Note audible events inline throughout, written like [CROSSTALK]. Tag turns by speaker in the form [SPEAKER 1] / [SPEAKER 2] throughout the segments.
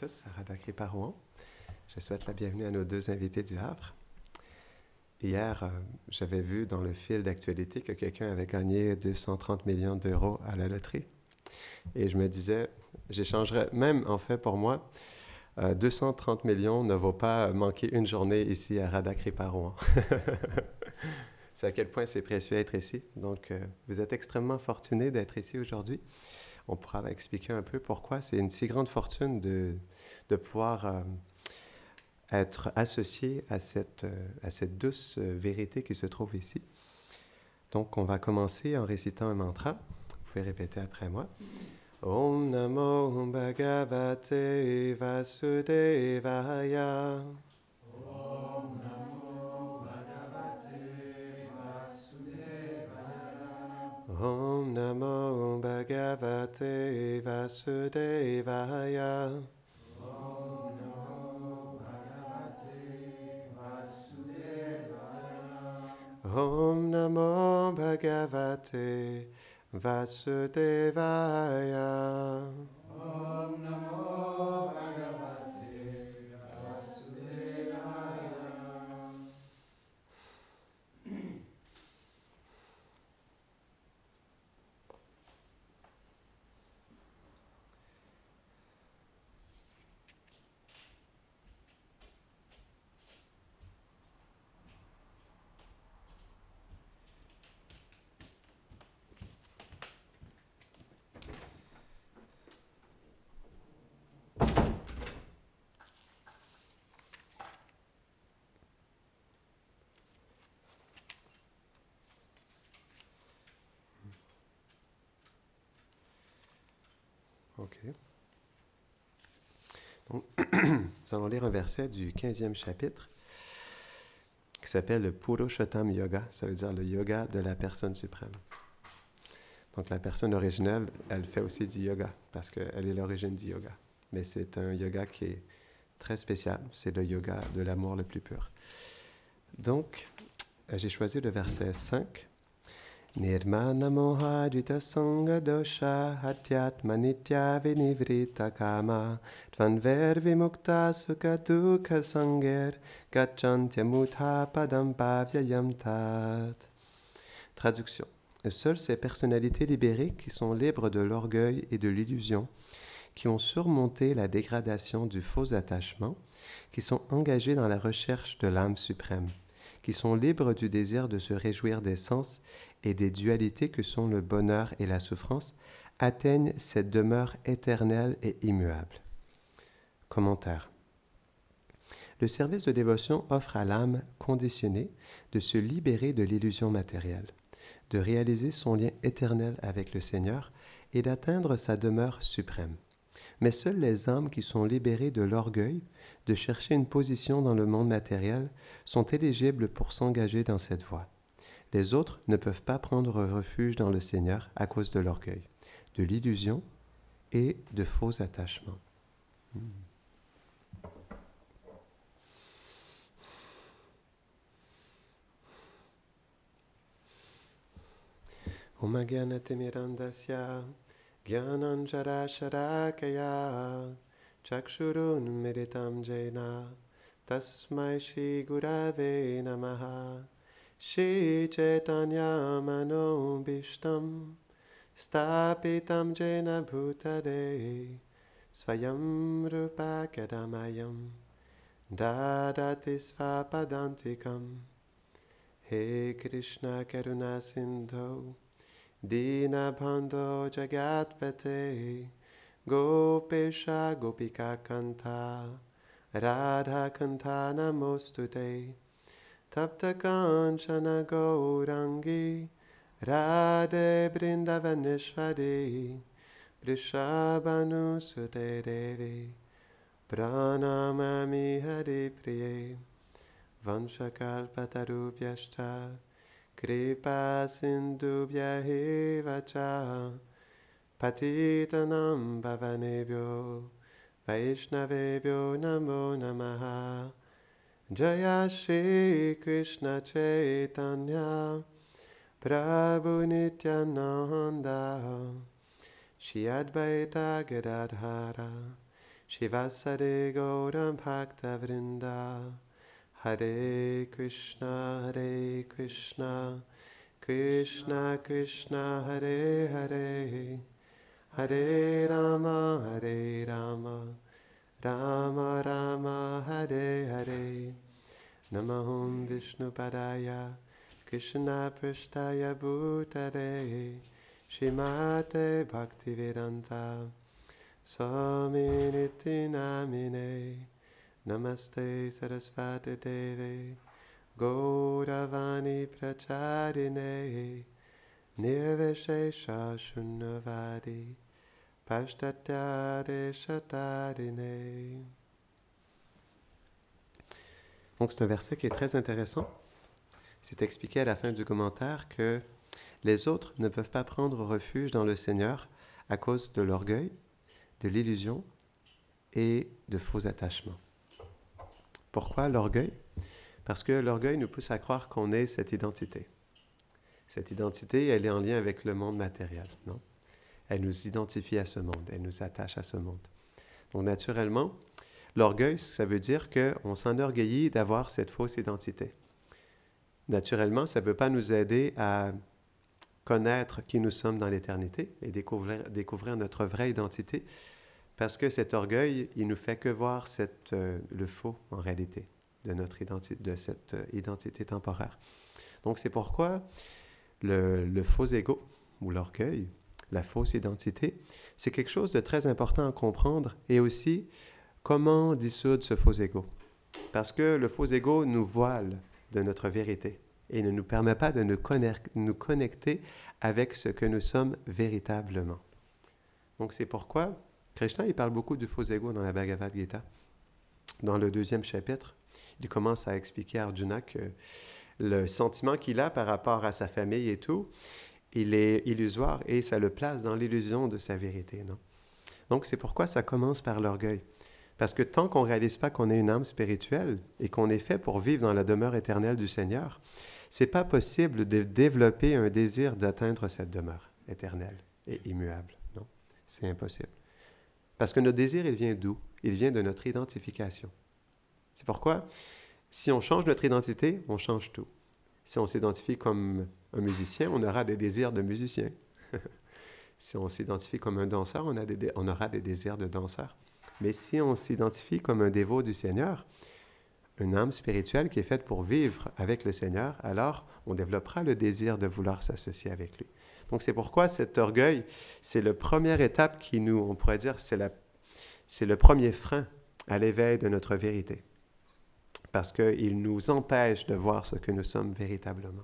[SPEAKER 1] tous, Sarah par Rouen. Je souhaite la bienvenue à nos deux invités du Havre. Hier, euh, j'avais vu dans le fil d'actualité que quelqu'un avait gagné 230 millions d'euros à la loterie. Et je me disais, j'échangerais, même en fait pour moi, 230 euh, millions ne vaut pas manquer une journée ici à Radakri par [LAUGHS] c'est à quel point c'est précieux d'être ici. Donc, euh, vous êtes extrêmement fortunés d'être ici aujourd'hui on pourra expliquer un peu pourquoi c'est une si grande fortune de, pouvoir euh, être associé à cette, euh, douce euh, vérité qui se trouve ici. Donc, on va commencer en récitant un mantra. Vous pouvez répéter après moi.
[SPEAKER 2] Om Namo Bhagavate Vasudevaya. Om Namo Bhagavate Vasudevaya. Om Namo Bhagavate Vasudevaya. Om Namo Bhagavate Vasudevaya.
[SPEAKER 1] OK. [CLEARS THROAT] nous allons lire un verset du 15e chapitre qui s'appelle le Purushottam Yoga. Ça veut dire le yoga de la personne suprême. Donc, la personne originelle, elle fait aussi du yoga parce qu'elle est l'origine du yoga. Mais c'est un yoga qui est très spécial. C'est le yoga de l'amour le plus pur. Donc,
[SPEAKER 2] euh, j'ai choisi le verset 5 nirmanamojajita sangha dosha manitya hatyatma-nitya-vinivrita-kama Tvanver-vimukta-sukha-dukha-sanger gachantyamutha-padam pavyayam tat Traduction. Seules ces personnalités
[SPEAKER 1] libérées qui sont libres de l'orgueil et de l'illusion, qui ont surmonté la dégradation du faux attachement, qui sont engagées dans la recherche de l'âme suprême, sont libres du désir de se réjouir des sens et des dualités que sont le bonheur et la souffrance, atteignent cette demeure éternelle et immuable. Commentaire. Le service de dévotion offre à l'âme conditionnée de se libérer de l'illusion matérielle, de réaliser son lien éternel avec le Seigneur et d'atteindre sa demeure suprême mais seuls les âmes qui sont libérées de l'orgueil, de chercher une position dans le monde matériel, sont éligibles pour s'engager dans cette voie. Les autres ne peuvent pas prendre refuge dans le Seigneur à cause de l'orgueil, de l'illusion et de faux attachements.
[SPEAKER 2] Hmm. ज्ञानञ्जराशराकया चक्षुरुन्मिलितं जैन तस्मै श्रीगुरवे नमः श्रीचैतन्यामनोभीष्टं स्थापितं जैन भूतरे स्वयं रूपाकदमयं ददाति स्वापदान्तिकं हे कृष्णकरुणासिन्धौ Dinabhando Jagatpate Gopesha Gopika Kanta Radha Kanta Namostute Tapta Kanchana Gaurangi Radhe Brindavaneshwari Vrishabhanusute Devi Pranamami Hari Priye Vanchakalpatarubhyashta Kripa Sindubhya Hivacha Patitanam Bhavanebhyo Vaishnavebhyo Namo Namaha Jaya Shri Krishna Chaitanya Prabhu Nityananda Shri Advaita Gadadhara Shivasade Gauram Bhakta Hare Krishna, Hare Krishna, Krishna Krishna, Hare Hare, Hare Rama, Hare Rama, Rama Rama, Hare Hare. Namahum Vishnupadaya, Krishna Prashtaya Bhutare, Shimate Bhaktivedanta, Swami Niti Namine, Namaste Donc c'est un
[SPEAKER 1] verset qui est très intéressant. C'est expliqué à la fin du commentaire que les autres ne peuvent pas prendre refuge dans le Seigneur à cause de l'orgueil, de l'illusion et de faux attachements. Pourquoi l'orgueil Parce que l'orgueil nous pousse à croire qu'on est cette identité. Cette identité, elle est en lien avec le monde matériel, non Elle nous identifie à ce monde, elle nous attache à ce monde. Donc naturellement, l'orgueil, ça veut dire qu'on s'enorgueillit d'avoir cette fausse identité. Naturellement, ça ne peut pas nous aider à connaître qui nous sommes dans l'éternité et découvrir notre vraie identité, parce que cet orgueil, il nous fait que voir euh, le faux en réalité de, notre identité, de cette euh, identité temporaire. Donc c'est pourquoi le, faux ego ou l'orgueil, la fausse identité, c'est quelque chose de très important à comprendre et aussi comment dissoudre ce faux ego. Parce que le faux ego nous voile de notre vérité et ne nous permet pas de nous connecter avec ce que nous sommes véritablement. Donc c'est pourquoi Krishna, il parle beaucoup du faux ego dans la Bhagavad Gita. Dans le deuxième chapitre, il commence à expliquer à Arjuna que le sentiment qu'il a par rapport à sa famille et tout, il est illusoire et ça le place dans l'illusion de sa vérité. Non? Donc c'est pourquoi ça commence par l'orgueil. Parce que tant qu'on ne réalise pas qu'on est une âme spirituelle et qu'on est fait pour vivre dans la demeure éternelle du Seigneur, c'est pas possible de développer un désir d'atteindre cette demeure éternelle et immuable. Non, c'est impossible. Parce que notre désir, il vient d'où Il vient de notre identification. C'est pourquoi, si on change notre identité, on change tout. Si on s'identifie comme un musicien, on aura des désirs de musicien. [LAUGHS] si on s'identifie comme un danseur, on, aura des désirs de danseur. Mais si on s'identifie comme un dévot du Seigneur, une âme spirituelle qui est faite pour vivre avec le Seigneur, alors on développera le désir de vouloir s'associer avec lui. Donc c'est pourquoi cet orgueil, c'est la première étape qui nous, on pourrait dire, c'est le premier frein à l'éveil de notre vérité, parce qu'il nous empêche de voir ce que nous sommes véritablement.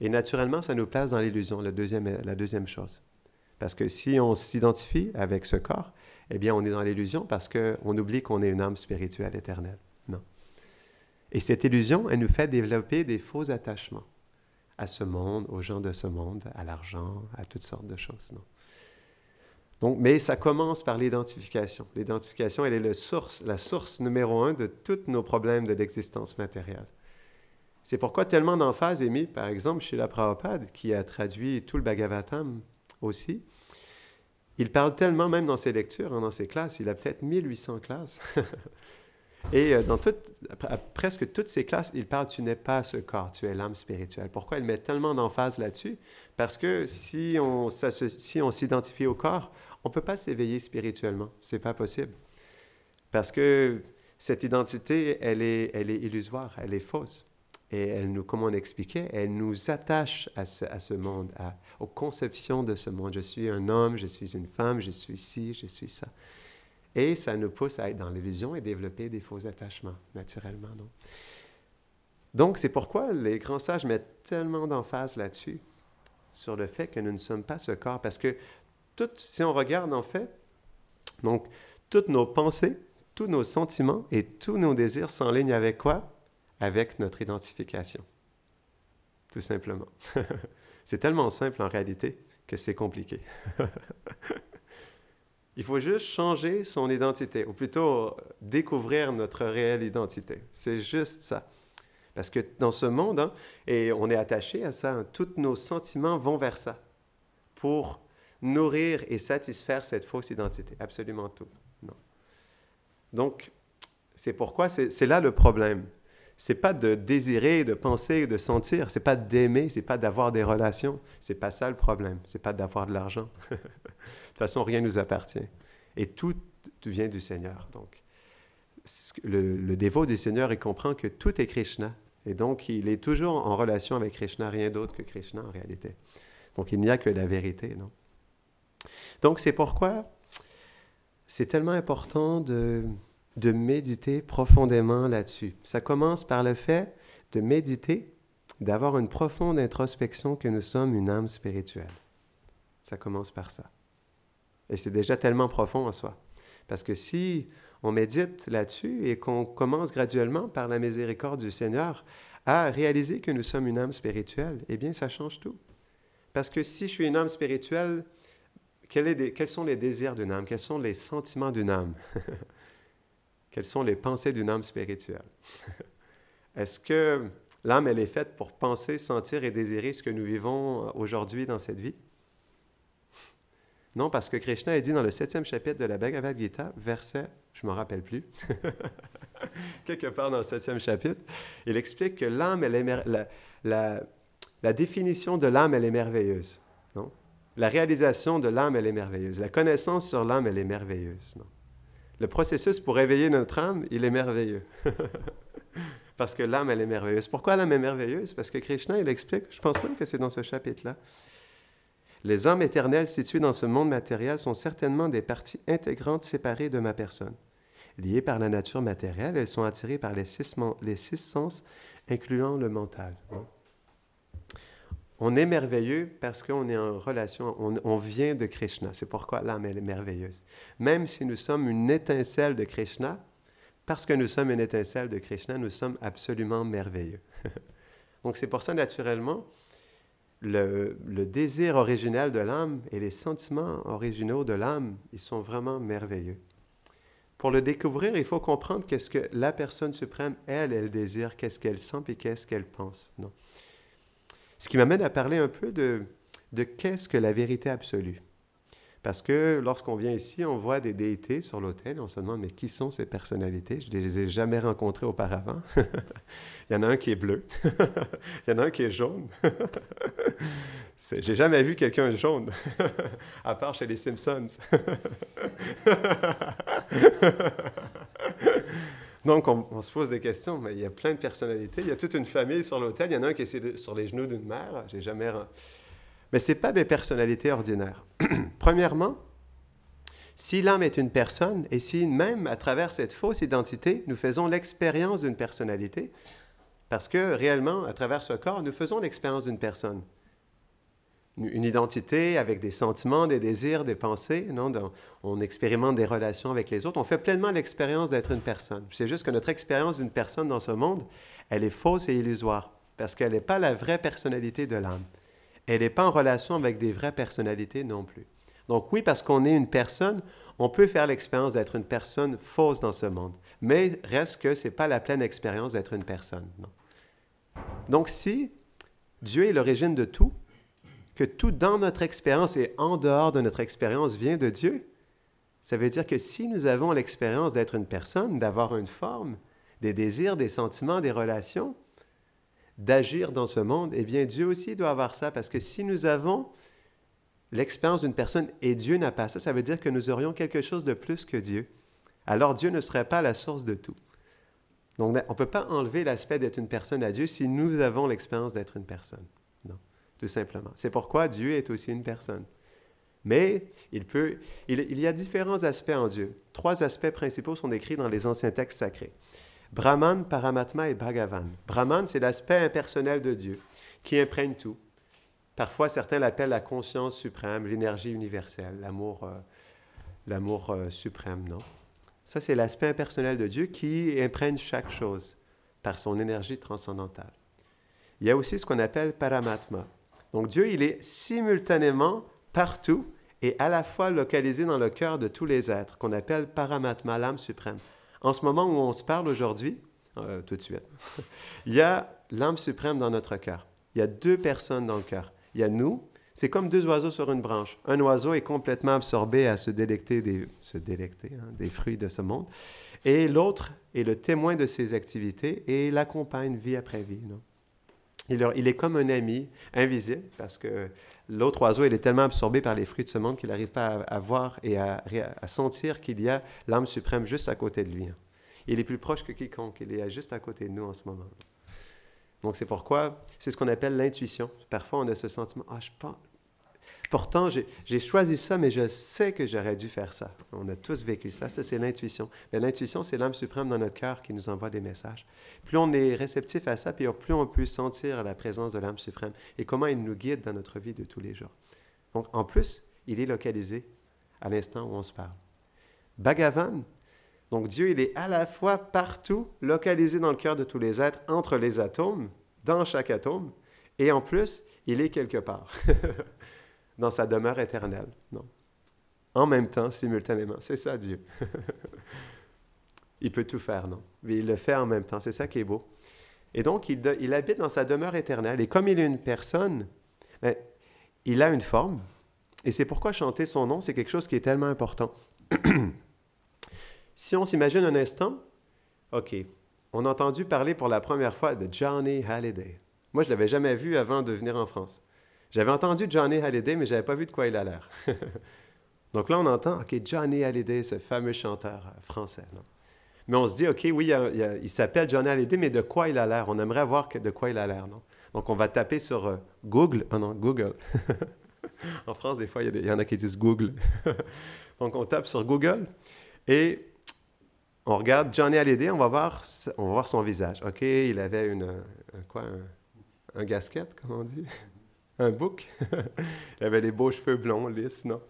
[SPEAKER 1] Et naturellement, ça nous place dans l'illusion, la deuxième, la deuxième chose. Parce que si on s'identifie avec ce corps, eh bien, on est dans l'illusion parce qu'on oublie qu'on est une âme spirituelle éternelle. Et cette illusion, elle nous fait développer des faux attachements à ce monde, aux gens de ce monde, à l'argent, à toutes sortes de choses. Non? Donc, mais ça commence par l'identification. L'identification, elle est le source, la source numéro un de tous nos problèmes de l'existence matérielle. C'est pourquoi tellement d'emphase est mise, par exemple, chez la Prabhupada, qui a traduit tout le Bhagavatam aussi. Il parle tellement, même dans ses lectures, hein, dans ses classes, il a peut-être 1800 classes [LAUGHS] Et euh, dans presque toutes ces classes, il parle tu n'es pas ce corps, tu es l'âme spirituelle. Pourquoi il met tellement d'emphase là-dessus Parce que si on s'identifie au corps, on ne peut pas s'éveiller spirituellement. n'est pas possible. Parce que cette identité, elle est, illusoire, elle est fausse. Et elle nous, comme on expliquait, elle nous attache à ce, monde, aux conceptions de ce monde. Je suis un homme, je suis une femme, je suis ci, je suis ça. Et ça nous pousse à être dans l'illusion et développer des faux attachements, naturellement. Donc, donc c'est pourquoi les grands sages mettent tellement d'emphase là-dessus, sur le fait que nous ne sommes pas ce corps. Parce que tout, si on regarde, en fait, donc, toutes nos pensées, tous nos sentiments et tous nos désirs s'enlignent avec quoi? Avec notre identification. Tout simplement. [LAUGHS] c'est tellement simple en réalité que c'est compliqué. [LAUGHS] Il faut juste changer son identité, ou plutôt euh, découvrir notre réelle identité. C'est juste ça. Parce que dans ce monde, hein, et on est attaché à ça, hein, tous nos sentiments vont vers ça, pour nourrir et satisfaire cette fausse identité. Absolument tout. Donc, c'est pourquoi c'est là le problème c'est pas de désirer, de penser, de sentir, c'est pas d'aimer, c'est pas d'avoir des relations, c'est pas ça le problème, c'est pas d'avoir de l'argent. [LAUGHS] de toute façon, rien nous appartient. Et tout vient du Seigneur. Donc, le, le dévot du Seigneur, il comprend que tout est Krishna. Et donc, il est toujours en relation avec Krishna, rien d'autre que Krishna en réalité. Donc, il n'y a que la vérité, non? Donc, c'est pourquoi c'est
[SPEAKER 2] tellement important de,
[SPEAKER 1] de méditer profondément là-dessus. Ça commence par le fait de méditer, d'avoir une profonde introspection que nous sommes une âme spirituelle. Ça commence par ça. Et c'est déjà tellement profond en soi. Parce que si on médite là-dessus et qu'on commence graduellement par la miséricorde du Seigneur à réaliser que nous sommes une âme spirituelle, eh bien, ça change tout. Parce que si je suis une âme spirituelle, quels, sont les désirs d'une âme? Quels sont les sentiments d'une âme? [LAUGHS] Quelles sont les pensées d'une âme spirituelle? [LAUGHS] Est-ce que l'âme, elle est faite pour penser, sentir et désirer ce que nous vivons euh, aujourd'hui dans cette vie? Non, parce que Krishna est dit dans le septième chapitre de la Bhagavad Gita, verset, je ne m'en rappelle plus, [LAUGHS] quelque part dans le septième chapitre, il explique que l'âme, elle est la, la, définition de l'âme, elle est merveilleuse. Non? La réalisation de l'âme, elle est merveilleuse. La connaissance sur l'âme, elle est merveilleuse. Non? Le processus pour réveiller notre âme, il est merveilleux. [LAUGHS] parce que l'âme, elle est merveilleuse. Pourquoi l'âme est merveilleuse? Parce que Krishna, il explique, je pense même que c'est dans ce chapitre-là. Les âmes éternelles situées dans ce monde matériel sont certainement des parties intégrantes séparées de ma personne. Liées par la nature matérielle, elles sont attirées par les six, sens, incluant le mental. Hein on est merveilleux parce qu'on est en relation, on, vient de Krishna. C'est pourquoi l'âme, est merveilleuse. Même si nous sommes une étincelle de Krishna, parce que nous sommes une étincelle de Krishna, nous sommes absolument merveilleux. [LAUGHS] Donc c'est pour ça, naturellement, le, désir originel de l'âme et les sentiments originaux de l'âme, ils sont vraiment merveilleux. Pour le découvrir, il faut comprendre qu'est-ce que la personne suprême, elle, elle désire, qu'est-ce qu'elle sent et qu'est-ce qu'elle pense. Non. Ce qui m'amène à parler un peu de, qu'est-ce que la vérité absolue. Parce que lorsqu'on vient ici, on voit des déités sur l'autel on se demande, mais qui sont ces personnalités? Je ne les ai jamais rencontrées auparavant. [LAUGHS] Il y en a un qui est bleu. [LAUGHS] Il y en a un qui est jaune. [LAUGHS] J'ai jamais vu quelqu'un jaune, à part chez les Simpsons. Donc, on, se pose des questions, mais il y a plein de personnalités. Il y a toute une famille sur l'hôtel. Il y en a un qui est sur les genoux d'une mère. J'ai jamais. Mais ce pas des personnalités ordinaires. [CLEARS THROAT] Premièrement, si l'âme est une personne, et si même à travers cette fausse identité, nous faisons l'expérience d'une personnalité, parce que réellement, à travers ce corps, nous faisons l'expérience d'une personne une identité avec des sentiments, des désirs, des pensées. Non, on expérimente des relations avec les autres. On fait pleinement l'expérience d'être une personne. C'est juste que notre expérience d'une personne dans ce monde, elle est fausse et illusoire parce qu'elle n'est pas la vraie personnalité de l'âme. Elle n'est pas en relation avec des vraies personnalités non plus. Donc oui, parce qu'on est une personne, on peut faire l'expérience d'être une personne fausse dans ce monde, mais reste que c'est pas la pleine expérience d'être une personne. Donc si Dieu est l'origine de tout, que tout dans notre expérience et en dehors de notre expérience vient de Dieu, ça veut dire que si nous avons l'expérience d'être une personne, d'avoir une forme, des désirs, des sentiments, des relations, d'agir dans ce monde, eh bien Dieu aussi doit avoir ça, parce que si nous avons l'expérience d'une personne et Dieu n'a pas ça, ça veut dire que nous aurions quelque chose de plus que Dieu. Alors Dieu ne serait pas la source de tout. Donc on ne peut pas enlever l'aspect d'être une personne à Dieu si nous avons l'expérience d'être une personne tout simplement. C'est pourquoi Dieu est aussi une personne. Mais il, peut, il, y a différents aspects en Dieu. Trois aspects principaux sont écrits dans les anciens textes sacrés. Brahman, Paramatma et Bhagavan. Brahman, c'est l'aspect impersonnel de Dieu qui imprègne tout. Parfois, certains l'appellent la conscience suprême, l'énergie universelle, l'amour, euh, l'amour euh, suprême, non? Ça, c'est l'aspect impersonnel de Dieu qui imprègne chaque chose par son énergie transcendantale. Il y a aussi ce qu'on appelle Paramatma. Donc Dieu, il est simultanément partout et à la fois localisé dans le cœur de tous les êtres, qu'on appelle Paramatma, l'âme suprême. En ce moment où on se parle aujourd'hui, euh, tout de suite, [LAUGHS] il y a l'âme suprême dans notre cœur. Il y a deux personnes dans le cœur. Il y a nous, c'est comme deux oiseaux sur une branche. Un oiseau est complètement absorbé à se délecter des, se délecter, hein, des fruits de ce monde, et l'autre est le témoin de ses activités et l'accompagne vie après vie. Il, est comme un ami invisible parce que l'autre oiseau, il est tellement absorbé par les fruits de ce monde qu'il n'arrive pas à, voir et à, sentir qu'il y a l'âme suprême juste à côté de lui. Il est plus proche que quiconque, il est juste à côté de nous en ce moment. Donc c'est pourquoi, c'est ce qu'on appelle l'intuition. Parfois, on a ce sentiment, ah, je pense, Pourtant, j'ai choisi ça, mais je sais que j'aurais dû faire ça. On a tous vécu ça. Ça, c'est l'intuition. Mais l'intuition, c'est l'âme suprême dans notre cœur qui nous envoie des messages. Plus on est réceptif à ça, puis plus on peut sentir la présence de l'âme suprême et comment il nous guide dans notre vie de tous les jours. Donc, en plus, il est localisé à l'instant où on se parle. Bhagavan, donc Dieu, il est à la fois partout, localisé dans le cœur de tous les êtres, entre les atomes, dans chaque atome, et en plus, il est quelque part. [LAUGHS] dans sa demeure éternelle. Non. En même temps, simultanément. C'est ça, Dieu. [LAUGHS] il peut tout faire, non? Mais il le fait en même temps. C'est ça qui est beau. Et donc, il, habite dans sa demeure éternelle. Et comme il est une personne, ben, il a une forme. Et c'est pourquoi chanter son nom, c'est quelque chose qui est tellement important. [CLEARS THROAT] si on s'imagine un instant, OK, on a entendu parler pour la première fois de Johnny Halliday. Moi, je ne l'avais jamais vu avant de venir en France. J'avais entendu Johnny Hallyday, mais n'avais pas vu de quoi il a l'air. [LAUGHS] Donc là, on entend, OK, Johnny Hallyday, ce fameux chanteur français. Mais on se dit, OK, oui, il, s'appelle Johnny Hallyday, mais de quoi il a l'air? On aimerait voir de quoi il a l'air, non? Donc, on va taper sur euh, Google. Ah non, Google. [LAUGHS] en France, des fois, il y, y en a qui disent Google. [LAUGHS] Donc, on tape sur Google et on regarde Johnny Hallyday. On va voir, on va voir son visage. OK, il avait une, un, quoi, un, casquette comme on dit un bouc. [LAUGHS] il avait les beaux cheveux blonds, lisses, non?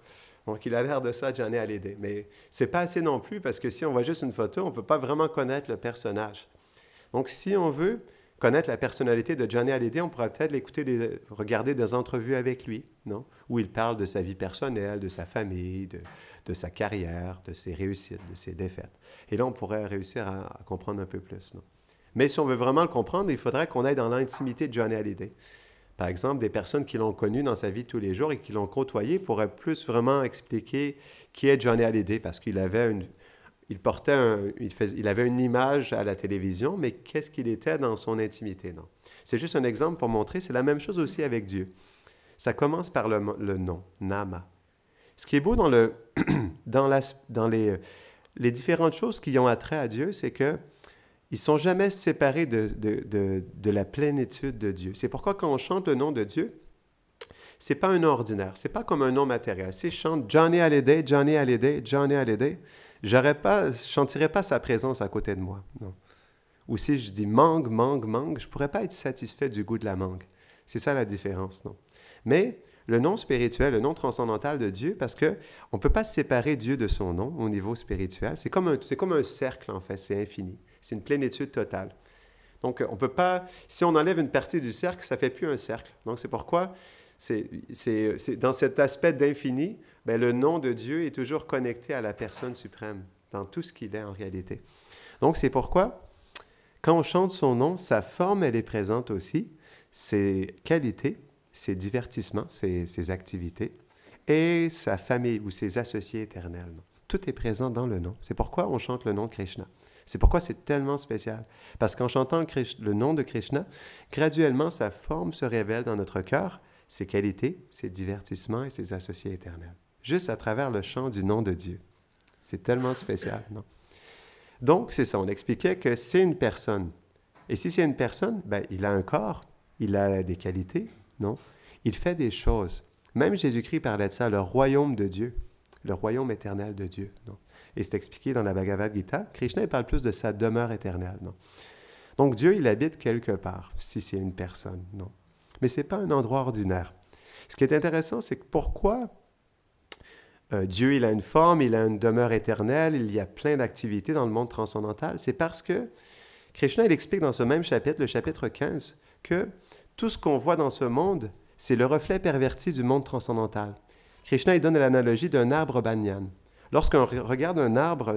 [SPEAKER 1] Donc, il a l'air de ça, Johnny Hallyday. Mais c'est pas assez non plus parce que si on voit juste une photo, on ne peut pas vraiment connaître le personnage. Donc, si on veut connaître la personnalité de Johnny Hallyday, on pourrait peut-être l'écouter, des, regarder des entrevues avec lui, non? Où il parle de sa vie personnelle, de sa famille, de, sa carrière, de ses réussites, de ses défaites. Et là, on pourrait réussir à, comprendre un peu plus, non? Mais si on veut vraiment le comprendre, il faudrait qu'on aille dans l'intimité de Johnny Hallyday. Par exemple, des personnes qui l'ont connu dans sa vie tous les jours et qui l'ont côtoyé pourraient plus vraiment expliquer qui est Johnny Hallyday parce qu'il avait une, il portait il, avait une image à la télévision, mais qu'est-ce qu'il était dans son intimité non? C'est juste un exemple pour montrer. C'est la même chose aussi avec Dieu. Ça commence par le, nom, Nama. Ce qui est beau dans, le, [CLEARS THROAT] dans, les, les différentes choses qui ont attrait à Dieu, c'est que ils sont jamais séparés de, de, de, de la plénitude de Dieu. C'est pourquoi quand on chante le nom de Dieu, c'est pas un nom ordinaire, c'est pas comme un nom matériel. Si je chante Johnny Hallyday, Johnny Hallyday, Johnny Hallyday, j'aurais pas, pas sa présence à côté de moi. Non. Ou si je dis mangue, mangue, mangue, je pourrais pas être satisfait du goût de la mangue. C'est ça la différence, non. Mais le nom spirituel, le nom transcendantal de Dieu, parce que on peut pas séparer Dieu de son nom au niveau spirituel. C'est comme c'est comme un cercle en fait, c'est infini. C'est une plénitude totale. Donc, on peut pas. Si on enlève une partie du cercle, ça fait plus un cercle. Donc, c'est pourquoi, c'est, dans cet aspect d'infini, ben, le nom de Dieu est toujours connecté à la personne suprême, dans tout ce qu'il est en réalité. Donc, c'est pourquoi, quand on chante son nom, sa forme, elle est présente aussi, ses qualités, ses divertissements, ses, ses activités, et sa famille ou ses associés éternellement. Tout est présent dans le nom. C'est pourquoi on chante le nom de Krishna. C'est pourquoi c'est tellement spécial. Parce qu'en chantant le, nom de Krishna, graduellement, sa forme se révèle dans notre cœur, ses qualités, ses divertissements et ses associés éternels. Juste à travers le chant du nom de Dieu. C'est tellement spécial, non? Donc, c'est ça. On expliquait que c'est une personne. Et si c'est une personne, ben, il a un corps, il a des qualités, non? Il fait des choses. Même Jésus-Christ parlait de ça, le royaume de Dieu, le royaume éternel de Dieu, non? Et c'est expliqué dans la Bhagavad Gita. Krishna, il parle plus de sa demeure éternelle. Non? Donc Dieu, il habite quelque part, si c'est une personne. Non. Mais ce n'est pas un endroit ordinaire. Ce qui est intéressant, c'est que pourquoi euh, Dieu, il a une forme, il a une demeure éternelle, il y a plein d'activités dans le monde transcendantal, c'est parce que Krishna, il explique dans ce même chapitre, le chapitre 15, que tout ce qu'on voit dans ce monde, c'est le reflet perverti du monde transcendantal. Krishna, il donne l'analogie d'un arbre banyan. Lorsqu'on regarde un arbre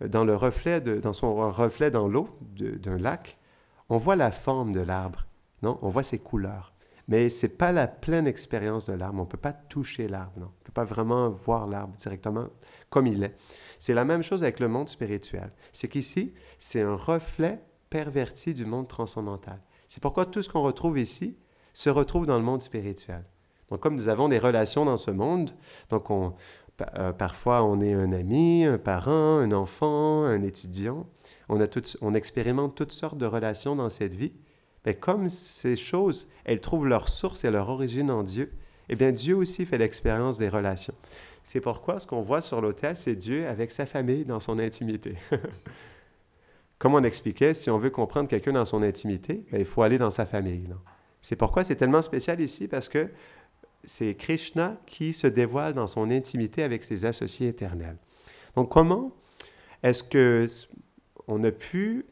[SPEAKER 1] dans, le reflet dans son reflet dans l'eau d'un lac, on voit la forme de l'arbre, non? On voit ses couleurs. Mais ce n'est pas la pleine expérience de l'arbre. On ne peut pas toucher l'arbre, non? On ne peut pas vraiment voir l'arbre directement comme il est. C'est la même chose avec le monde spirituel. C'est qu'ici, c'est un reflet perverti du monde transcendantal. C'est pourquoi tout ce qu'on retrouve ici se retrouve dans le monde spirituel. Donc, comme nous avons des relations dans ce monde, donc on, euh, parfois, on est un ami, un parent, un enfant, un étudiant. On, expérimente toutes sortes de relations dans cette vie. Mais comme ces choses, elles trouvent leur source et leur origine en Dieu, eh bien, Dieu aussi fait l'expérience des relations. C'est pourquoi ce qu'on voit sur l'autel, c'est Dieu avec sa famille dans son intimité. [LAUGHS] comme on expliquait, si on veut comprendre quelqu'un dans son intimité, ben, il faut aller dans sa famille. C'est pourquoi c'est tellement spécial ici, parce que c'est Krishna qui se dévoile dans son intimité avec ses associés éternels. Donc comment est-ce que on a pu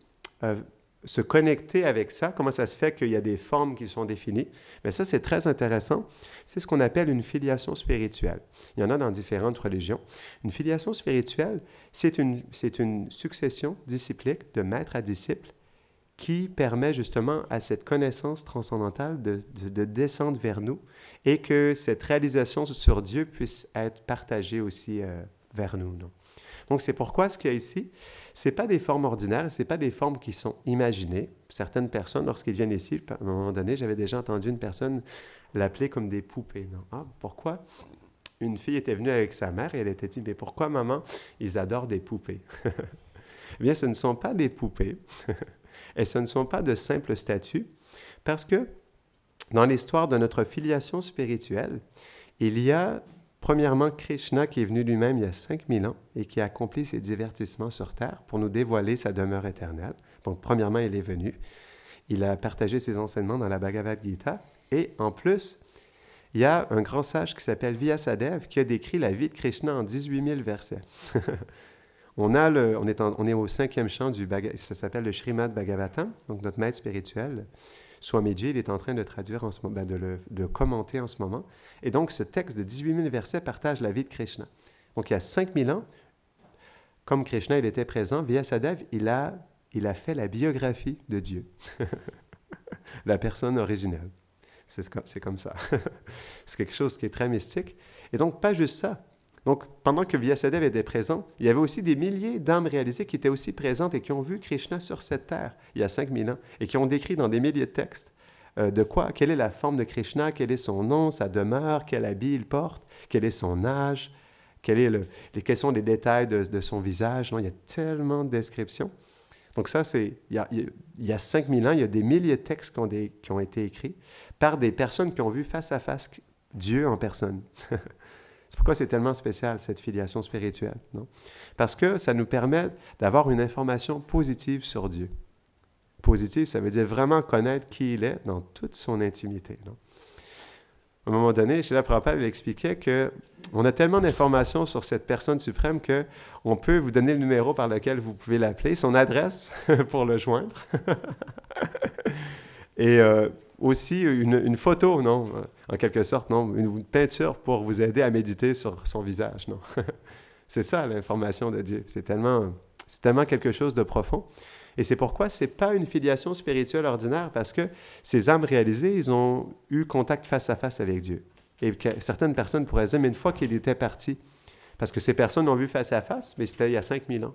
[SPEAKER 1] euh, se connecter avec ça Comment ça se fait qu'il y a des formes qui sont définies Mais ça, c'est très intéressant. C'est ce qu'on appelle une filiation spirituelle. Il y en a dans différentes religions. Une filiation spirituelle, c'est une, c'est une succession disciplique de maître à disciple qui permet justement à cette connaissance transcendantale de, descendre vers nous et que cette réalisation sur Dieu puisse être partagée aussi euh, vers nous. Non? Donc c'est pourquoi ce qu'il y a ici, ce pas des formes ordinaires, ce pas des formes qui sont imaginées. Certaines personnes, lorsqu'ils viennent ici, à un moment donné, j'avais déjà entendu une personne l'appeler comme des poupées. Non? Ah, pourquoi Une fille était venue avec sa mère et elle était dit, mais pourquoi maman, ils adorent des poupées [LAUGHS] eh bien, ce ne sont pas des poupées. [LAUGHS] Et ce ne sont pas de simples statuts, parce que dans l'histoire de notre filiation spirituelle, il y a Premièrement, Krishna qui est venu lui-même il y a 5000 ans et qui a accompli ses divertissements sur terre pour nous dévoiler sa demeure éternelle. Donc, premièrement, il est venu. Il a partagé ses enseignements dans la Bhagavad Gita. Et en plus, il y a un grand sage qui s'appelle Vyasadev qui a décrit la vie de Krishna en 18 000 versets. [LAUGHS] On, est au cinquième chant du ça s'appelle le Srimad Bhagavatam, donc notre maître spirituel. Swamiji, il est en train de traduire en ce moment, de, le, commenter en ce moment. Et donc, ce texte de 18 000 versets partage la vie de Krishna. Donc, il y a 5 000 ans, comme Krishna, il était présent, Vyasadeva, il a, il a fait la biographie de Dieu, [LAUGHS] la personne originelle. C'est comme ça. [LAUGHS] C'est quelque chose qui est très mystique. Et donc, pas juste ça. Donc, pendant que Vyasadeva était présent, il y avait aussi des milliers d'âmes réalisées qui étaient aussi présentes et qui ont vu Krishna sur cette terre il y a 5000 ans et qui ont décrit dans des milliers de textes euh, de quoi, quelle est la forme de Krishna, quel est son nom, sa demeure, quel habit il porte, quel est son âge, quels sont les détails de, son visage. Non, il y a tellement de descriptions. Donc ça, c'est il y a, il y 5000 ans, il y a des milliers de textes qui ont, qui ont été écrits par des personnes qui ont vu face à face Dieu en personne. [LAUGHS] Pourquoi c'est tellement spécial, cette filiation spirituelle? Parce que ça nous permet d'avoir une information positive sur Dieu. Positive, ça veut dire vraiment connaître qui il est dans toute son intimité. À un moment donné, chez la Prabhupada, il expliquait que on a tellement d'informations sur cette personne suprême que on peut vous donner le numéro par lequel vous pouvez l'appeler, son adresse [LAUGHS] pour le joindre. [LAUGHS] Et euh, aussi une, une, photo, non? en quelque sorte, non, une peinture pour vous aider à méditer sur son visage, non. [LAUGHS] c'est ça l'information de Dieu. C'est tellement, c'est tellement quelque chose de profond. Et c'est pourquoi c'est pas une filiation spirituelle ordinaire, parce que ces âmes réalisées, ils ont eu contact face à face avec Dieu. Et certaines personnes pourraient dire, mais une fois qu'il était parti, parce que ces personnes l'ont vu face à face, mais c'était il y a 5000 ans.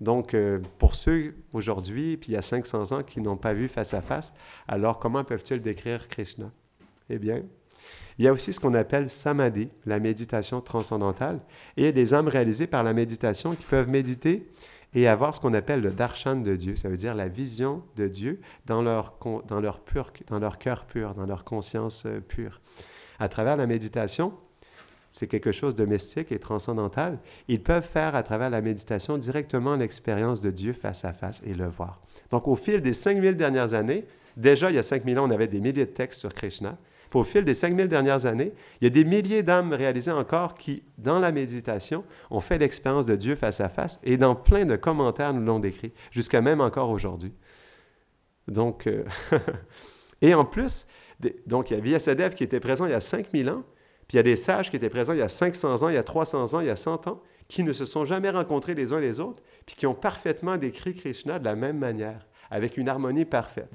[SPEAKER 1] Donc, euh, pour ceux aujourd'hui, puis il y a 500 ans, qui n'ont pas vu face à face, alors comment peuvent-ils décrire Krishna? Eh bien, il y a aussi ce qu'on appelle samadhi, la méditation transcendantale, et il y a des âmes réalisées par la méditation qui peuvent méditer et avoir ce qu'on appelle le darshan de Dieu, ça veut dire la vision de Dieu dans leur, dans pur, dans leur cœur pur, dans leur conscience euh, pure. À travers la méditation, c'est quelque chose de mystique et transcendantal, ils peuvent faire à travers la méditation directement l'expérience de Dieu face à face et le voir. Donc au fil des 5000 dernières années, déjà il y a 5000 ans, on avait des milliers de textes sur Krishna, au fil des 5000 dernières années, il y a des milliers d'âmes réalisées encore qui, dans la méditation, ont fait l'expérience de Dieu face à face et dans plein de commentaires nous l'ont décrit, jusqu'à même encore aujourd'hui. Donc, euh, [LAUGHS] et en plus, donc il y a Vyasadev qui était présent il y a 5000 ans, puis il y a des sages qui étaient présents il y a 500 ans, il y a 300 ans, il y a 100 ans, qui ne se sont jamais rencontrés les uns les autres, puis qui ont parfaitement décrit Krishna de la même manière, avec une harmonie parfaite.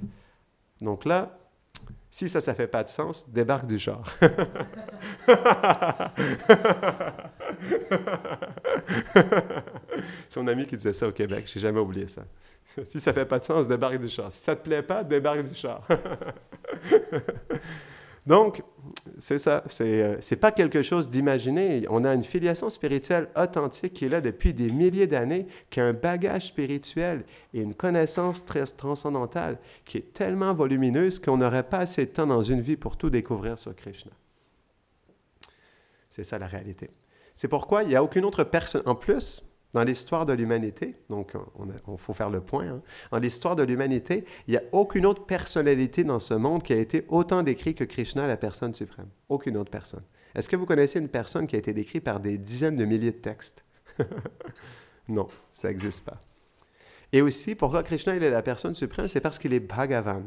[SPEAKER 1] Donc là, si ça, ça fait pas de sens, débarque du char. [LAUGHS] » Son ami qui disait ça au Québec, j'ai jamais oublié ça. si ça fait pas de sens, débarque du char. Si ça te plaît pas, débarque du char. [LAUGHS] Donc, c'est ça, euh, c'est pas quelque chose d'imaginé. On a une filiation spirituelle authentique qui est là depuis des milliers d'années, qui a un bagage spirituel et une connaissance très transcendantale qui est tellement volumineuse qu'on n'aurait pas assez de temps dans une vie pour tout découvrir sur Krishna. C'est ça la réalité. C'est pourquoi il n'y a aucune autre personne. En plus, dans l'histoire de l'humanité, donc on, faut faire le point, hein, dans l'histoire de l'humanité, il n'y a aucune autre personnalité dans ce monde qui a été autant décrite que Krishna, la personne suprême. Aucune autre personne. Est-ce que vous connaissez une personne qui a été décrite par des dizaines de milliers de textes? [LAUGHS] non, ça n'existe pas. Et aussi, pourquoi Krishna il est la personne suprême? C'est parce qu'il est Bhagavan.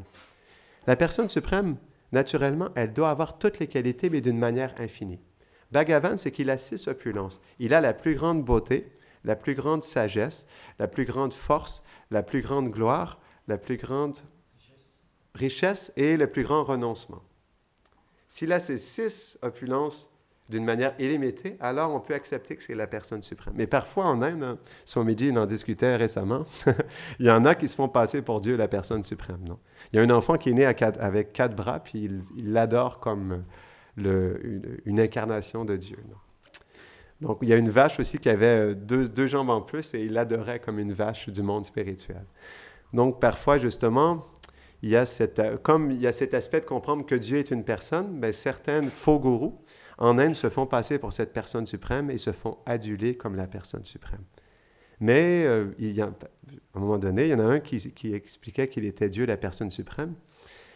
[SPEAKER 1] La personne suprême, naturellement, elle doit avoir toutes les qualités, mais d'une manière infinie. Bhagavan, c'est qu'il a six opulences. Il a la plus grande beauté, la plus grande sagesse, la plus grande force, la plus grande gloire, la plus grande richesse et le plus grand renoncement. S'il a ces six opulences d'une manière illimitée, alors on peut accepter que c'est la personne suprême. Mais parfois en Inde, son hein, midi, il en discutait récemment, [LAUGHS] il y en a qui se font passer pour Dieu la personne suprême. Non? Il y a un enfant qui est né avec quatre bras, puis il l'adore comme une, incarnation de Dieu. Donc, il y a une vache aussi qui avait euh, deux, jambes en plus et il l'adorait comme une vache du monde spirituel. Donc, parfois, justement, il y a euh, comme il y a cet aspect de comprendre que Dieu est une personne, mais ben, certains faux gourous en Inde se font passer pour cette personne suprême et se font aduler comme la personne suprême. Mais euh, à un moment donné, il y en a un qui, expliquait qu'il était Dieu, la personne suprême.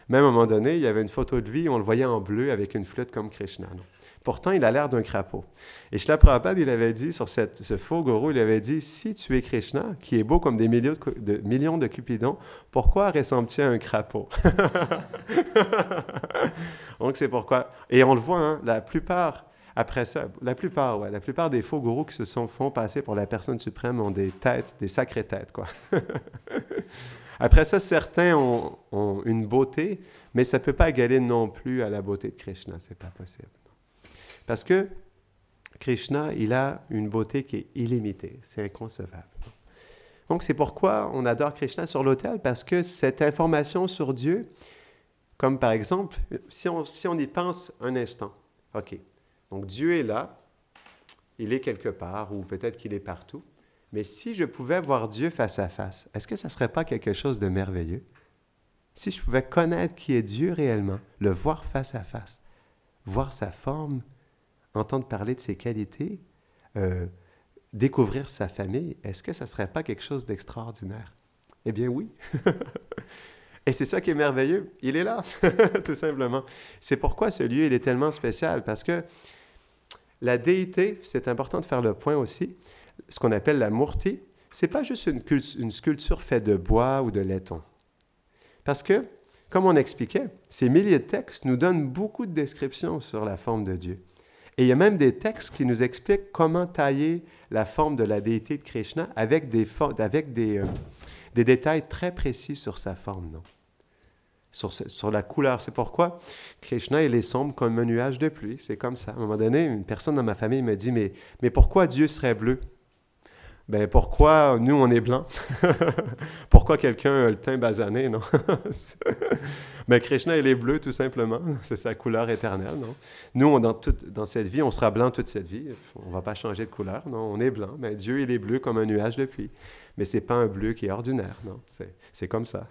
[SPEAKER 1] Même à un moment donné, il y avait une photo de lui, on le voyait en bleu avec une flûte comme Krishna. Pourtant, il a l'air d'un crapaud. Et Shila il avait dit sur ce faux gourou, il avait dit Si tu es Krishna, qui est beau comme des millions de, millions de cupidons, pourquoi ressembles-tu à un crapaud [LAUGHS] Donc, c'est pourquoi. Et on le voit, hein, la plupart, après ça, la plupart, ouais, la plupart des faux gourous qui se sont font passer pour la personne suprême ont des têtes, des sacrées têtes, quoi. [LAUGHS] après ça, certains ont, une beauté, mais ça ne peut pas égaler non plus à la beauté de Krishna, c'est pas possible. Parce que Krishna, il a une beauté qui est illimitée, c'est inconcevable. Donc c'est pourquoi on adore Krishna sur l'autel, parce que cette information sur Dieu, comme par exemple, si on, si on y pense un instant, OK, donc Dieu est là, il est quelque part, ou peut-être qu'il est partout, mais si je pouvais voir Dieu face à face, est-ce que ça ne serait pas quelque chose de merveilleux? Si je pouvais connaître qui est Dieu réellement, le voir face à face, voir sa forme, entendre parler de ses qualités, euh, découvrir sa famille, est-ce que ça ne serait pas quelque chose d'extraordinaire? Eh bien oui. [LAUGHS] Et c'est ça qui est merveilleux. Il est là, [LAUGHS] tout simplement. C'est pourquoi ce lieu, il est tellement spécial, parce que la déité, c'est important de faire le point aussi, ce qu'on appelle la ce n'est pas juste une, une, sculpture faite de bois ou de laiton. Parce que, comme on expliquait, ces milliers de textes nous donnent beaucoup de descriptions sur la forme de Dieu. Et il y a même des textes qui nous expliquent comment tailler la forme de la déité de Krishna avec des, euh, détails très précis sur sa forme, non? Sur, la couleur. C'est pourquoi Krishna, il est sombre comme un nuage de pluie. C'est comme ça. À un moment donné, une personne dans ma famille me dit, mais, mais pourquoi Dieu serait bleu? ben pourquoi nous, on est blanc? [LAUGHS] pourquoi quelqu'un a le teint basané, non? Mais [LAUGHS] ben, Krishna, il est bleu, tout simplement. C'est sa couleur éternelle, non? Nous, on, dans, toute, dans cette vie, on sera blanc toute cette vie. On ne va pas changer de couleur, non? On est blanc. Mais Dieu, il est bleu comme un nuage de pluie. Mais ce n'est pas un bleu qui est ordinaire, non? C'est comme ça.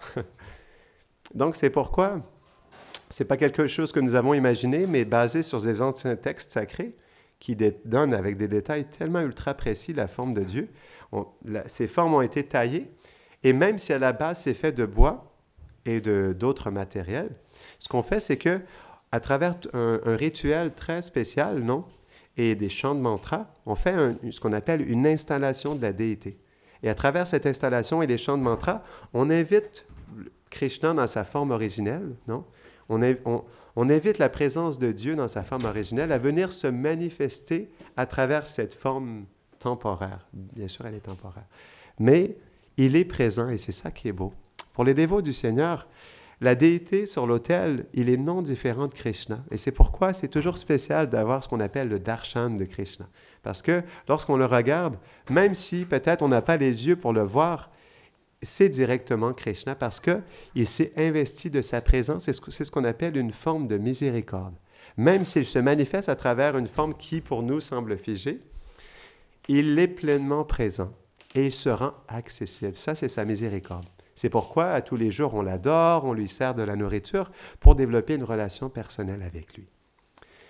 [SPEAKER 1] [LAUGHS] Donc, c'est pourquoi c'est pas quelque chose que nous avons imaginé, mais basé sur des anciens textes sacrés qui donne avec des détails tellement ultra précis la forme de Dieu. ces formes ont été taillées, et même si à la base c'est fait de bois et de d'autres matériels, ce qu'on fait, c'est que à travers un, rituel très spécial, non, et des chants de mantras, on fait ce qu'on appelle une installation de la déité. Et à travers cette installation et les chants de mantras, on invite Krishna dans sa forme originelle, non? on, on évite la présence de Dieu dans sa forme originelle à venir se manifester à travers cette forme temporaire. Bien sûr, elle est temporaire. Mais il est présent et c'est ça qui est beau. Pour les dévots du Seigneur, la déité sur l'autel, il est non différent de Krishna. Et c'est pourquoi c'est toujours spécial d'avoir ce qu'on appelle le darshan de Krishna. Parce que lorsqu'on le regarde, même si peut-être on n'a pas les yeux pour le voir, c'est directement Krishna parce il s'est investi de sa présence c'est ce qu'on appelle une forme de miséricorde. Même s'il se manifeste à travers une forme qui, pour nous, semble figée, il est pleinement présent et il se rend accessible. Ça, c'est sa miséricorde. C'est pourquoi, à tous les jours, on l'adore, on lui sert de la nourriture pour développer une relation personnelle avec lui.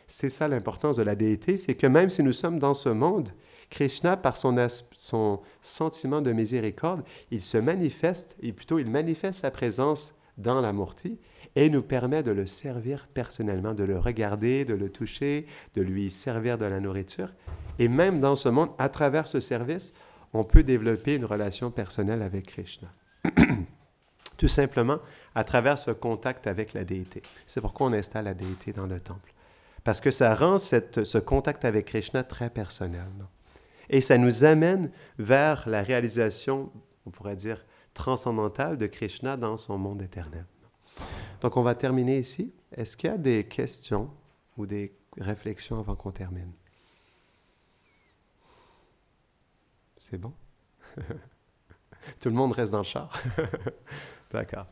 [SPEAKER 1] C'est ça l'importance de la déité, c'est que même si nous sommes dans ce monde, Krishna, par son, sentiment de miséricorde, il se manifeste, et plutôt il manifeste sa présence dans la Murti et nous permet de le servir personnellement, de le regarder, de le toucher, de lui servir de la nourriture. Et même dans ce monde, à travers ce service, on peut développer une relation personnelle avec Krishna. [CLEARS THROAT] Tout simplement à travers ce contact avec la déité. C'est pourquoi on installe la déité dans le temple. Parce que ça rend ce contact avec Krishna très personnel. Et ça nous amène vers la réalisation, on pourrait dire, transcendantale de Krishna dans son monde éternel. Donc on va terminer ici. Est-ce qu'il y a des questions ou des réflexions avant qu'on termine C'est bon [LAUGHS] Tout le monde reste dans le
[SPEAKER 2] char. [LAUGHS] D'accord.